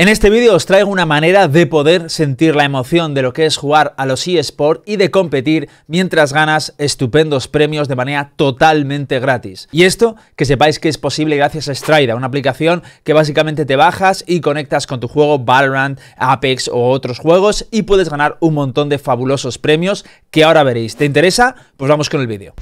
En este vídeo os traigo una manera de poder sentir la emoción de lo que es jugar a los eSports y de competir mientras ganas estupendos premios de manera totalmente gratis. Y esto, que sepáis que es posible gracias a Strida, una aplicación que básicamente te bajas y conectas con tu juego Valorant, Apex o otros juegos y puedes ganar un montón de fabulosos premios que ahora veréis. ¿Te interesa? Pues vamos con el vídeo.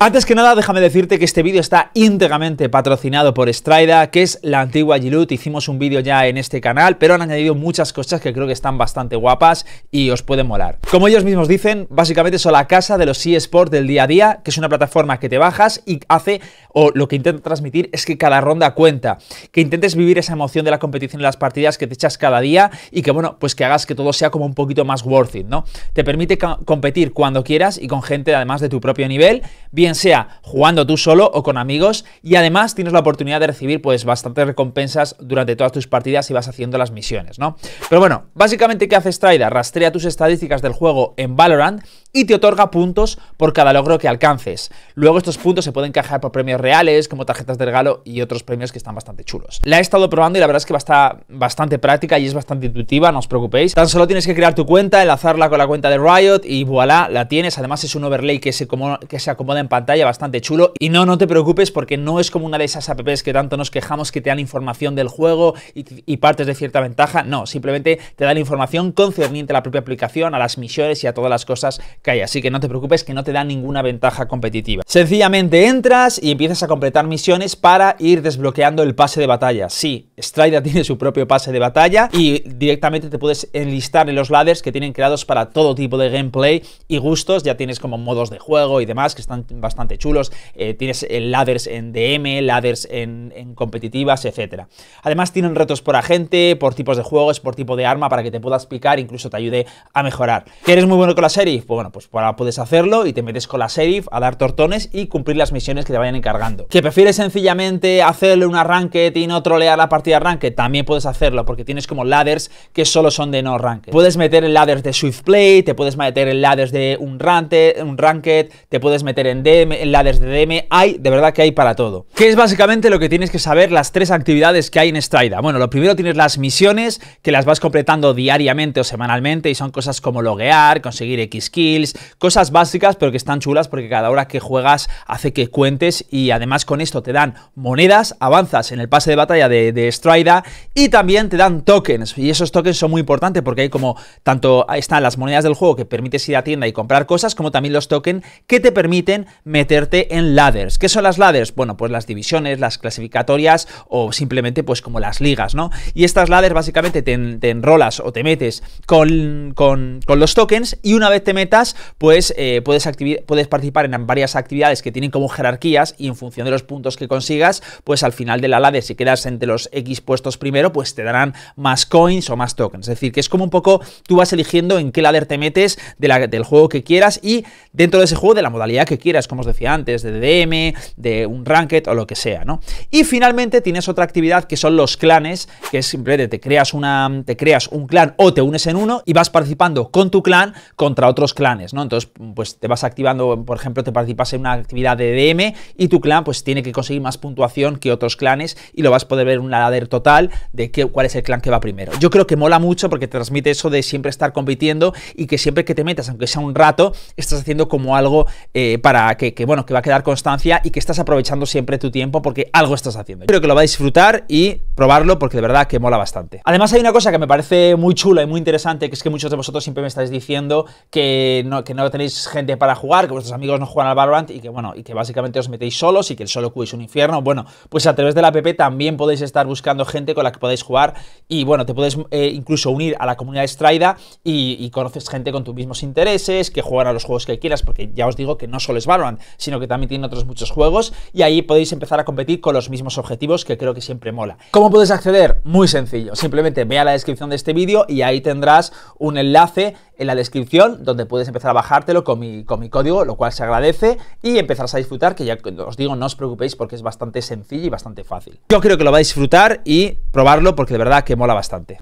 Antes que nada, déjame decirte que este vídeo está íntegramente patrocinado por Strida, que es la antigua Gilut. Hicimos un vídeo ya en este canal, pero han añadido muchas cosas que creo que están bastante guapas y os pueden molar. Como ellos mismos dicen, básicamente son la casa de los eSports del día a día, que es una plataforma que te bajas y hace, o lo que intenta transmitir es que cada ronda cuenta, que intentes vivir esa emoción de la competición en las partidas que te echas cada día y que, bueno, pues que hagas que todo sea como un poquito más worth it, ¿no? Te permite competir cuando quieras y con gente además de tu propio nivel, quien sea jugando tú solo o con amigos y además tienes la oportunidad de recibir pues bastantes recompensas durante todas tus partidas si vas haciendo las misiones, ¿no? Pero bueno, básicamente ¿qué hace Strider? Rastrea tus estadísticas del juego en Valorant y te otorga puntos por cada logro que alcances. Luego estos puntos se pueden encajar por premios reales, como tarjetas de regalo y otros premios que están bastante chulos. La he estado probando y la verdad es que va a estar bastante práctica y es bastante intuitiva, no os preocupéis. Tan solo tienes que crear tu cuenta, enlazarla con la cuenta de Riot y voilà, la tienes. Además es un overlay que se, que se acomoda en pantalla bastante chulo. Y no, no te preocupes porque no es como una de esas apps que tanto nos quejamos que te dan información del juego y, partes de cierta ventaja. No, simplemente te dan información concerniente a la propia aplicación, a las misiones y a todas las cosas así que no te preocupes que no te da ninguna ventaja competitiva. Sencillamente entras y empiezas a completar misiones para ir desbloqueando el pase de batalla. Sí, Strider tiene su propio pase de batalla y directamente te puedes enlistar en los ladders que tienen creados para todo tipo de gameplay y gustos. Ya tienes como modos de juego y demás que están bastante chulos. Eh, tienes eh, ladders en DM, ladders en, competitivas, etc. Además tienen retos por agente, por tipos de juegos, por tipo de arma para que te puedas picar, incluso te ayude a mejorar. ¿Quieres muy bueno con la Sheriff? Pues bueno, pues para, puedes hacerlo y te metes con la Sheriff a dar tortones y cumplir las misiones que te vayan encargando. ¿Que prefieres sencillamente hacerle un arranque y no trolear la partida? y arranque, también puedes hacerlo porque tienes como ladders que solo son de no ranked. Puedes meter en ladders de Swift Play, te puedes meter en ladders de un, ranked, un te puedes meter en, DM, en ladders de DM, hay, de verdad que hay para todo. Que es básicamente lo que tienes que saber las tres actividades que hay en Strida. Bueno, lo primero tienes las misiones que las vas completando diariamente o semanalmente y son cosas como loguear, conseguir X kills, cosas básicas pero que están chulas porque cada hora que juegas hace que cuentes y además con esto te dan monedas, avanzas en el pase de batalla de, de Strida y también te dan tokens. Y esos tokens son muy importantes porque hay como tanto están las monedas del juego que permites ir a tienda y comprar cosas, como también los tokens que te permiten meterte en ladders. ¿Qué son las ladders? Bueno, pues las divisiones, las clasificatorias o simplemente pues como las ligas, ¿no? Y estas ladders básicamente te, enrolas o te metes con, con, los tokens y una vez te metas, pues eh, puedes, puedes participar en varias actividades que tienen como jerarquías y en función de los puntos que consigas, pues al final de la ladder, si quedas entre los puestos primero, pues te darán más coins o más tokens. Es decir, que es como un poco tú vas eligiendo en qué ladder te metes del juego que quieras y dentro de ese juego de la modalidad que quieras, como os decía antes, de DM, de un ranked o lo que sea, ¿no? Y finalmente tienes otra actividad que son los clanes, que es simplemente te creas, una, te creas un clan o te unes en uno y vas participando con tu clan contra otros clanes, ¿no? Entonces, pues te vas activando, por ejemplo, te participas en una actividad de DM y tu clan pues tiene que conseguir más puntuación que otros clanes y lo vas a poder ver en una total de qué, cuál es el clan que va primero. Yo creo que mola mucho porque te transmite eso de siempre estar compitiendo y que siempre que te metas, aunque sea un rato, estás haciendo como algo eh, para que, bueno, que va a quedar constancia y que estás aprovechando siempre tu tiempo porque algo estás haciendo. Yo creo que lo va a disfrutar y probarlo porque de verdad que mola bastante. Además hay una cosa que me parece muy chula y muy interesante, que es que muchos de vosotros siempre me estáis diciendo que no, que no tenéis gente para jugar, que vuestros amigos no juegan al Valorant y que bueno, y que básicamente os metéis solos y que el solo Q es un infierno. Bueno, pues a través de la app también podéis estar buscando buscando gente con la que podáis jugar y bueno, te puedes eh, incluso unir a la comunidad Strida y, y, conoces gente con tus mismos intereses, que juegan a los juegos que quieras, porque ya os digo que no solo es Valorant, sino que también tiene otros muchos juegos y ahí podéis empezar a competir con los mismos objetivos que creo que siempre mola. ¿Cómo puedes acceder? Muy sencillo, simplemente ve a la descripción de este vídeo y ahí tendrás un enlace en la descripción donde puedes empezar a bajártelo con mi, con mi código, lo cual se agradece y empezarás a disfrutar, que ya os digo, no os preocupéis porque es bastante sencillo y bastante fácil. Yo creo que lo vais a disfrutar y probarlo porque de verdad que mola bastante.